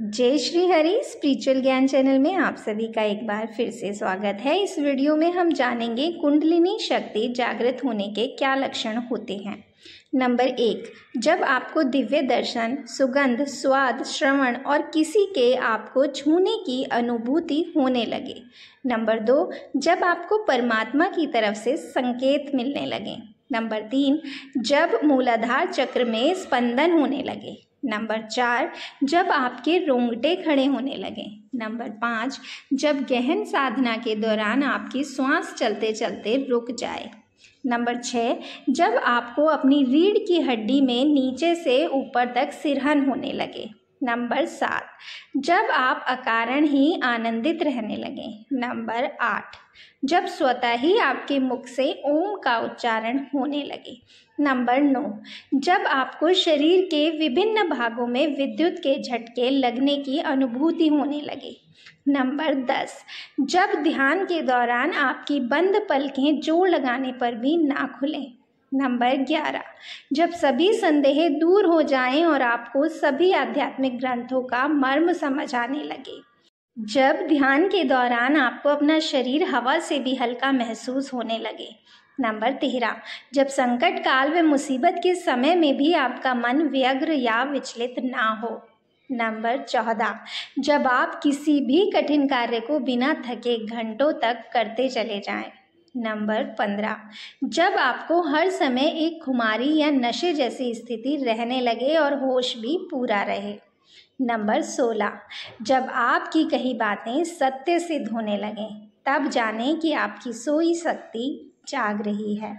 जय Shri Hari spiritual Gyan channel में आप सभी का एक बार फिर से स्वागत है इस वीडियो में हम जानेंगे कुंडलिनी शक्ति जागृत होने के क्या लक्षण होते हैं नंबर एक जब आपको दिव्य दर्शन सुगंध स्वाद श्रवण और किसी के आपको छूने की अनुभूति होने लगे नंबर दो जब आपको परमात्मा की तरफ से संकेत मिलने लगे नंबर तीन जब मूलाधार चक्र में स्पंदन होने लगे नंबर चार जब आपके रोंगटे खड़े होने लगें नंबर पाँच जब गहन साधना के दौरान आपकी श्वास चलते चलते रुक जाए नंबर छः जब आपको अपनी रीढ़ की हड्डी में नीचे से ऊपर तक सिरहन होने लगे नंबर सात जब आप अकारण ही आनंदित रहने लगे नंबर आठ जब स्वतः ही आपके मुख से ओम का उच्चारण होने लगे नंबर नौ जब आपको शरीर के विभिन्न भागों में विद्युत के झटके लगने की अनुभूति होने लगे नंबर दस जब ध्यान के दौरान आपकी बंद पलकें जोर लगाने पर भी ना खुलें नंबर ग्यारह जब सभी संदेह दूर हो जाएं और आपको सभी आध्यात्मिक ग्रंथों का मर्म समझ आने लगे जब ध्यान के दौरान आपको अपना शरीर हवा से भी हल्का महसूस होने लगे नंबर तेरह जब संकट काल व मुसीबत के समय में भी आपका मन व्यग्र या विचलित ना हो नंबर चौदह जब आप किसी भी कठिन कार्य को बिना थके घंटों तक करते चले जाएं नंबर पंद्रह जब आपको हर समय एक खुमारी या नशे जैसी स्थिति रहने लगे और होश भी पूरा रहे नंबर सोलह जब आपकी कही बातें सत्य सिद्ध होने लगें तब जाने कि आपकी सोई शक्ति जाग रही है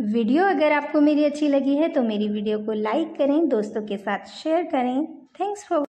वीडियो अगर आपको मेरी अच्छी लगी है तो मेरी वीडियो को लाइक करें दोस्तों के साथ शेयर करें थैंक्स फॉर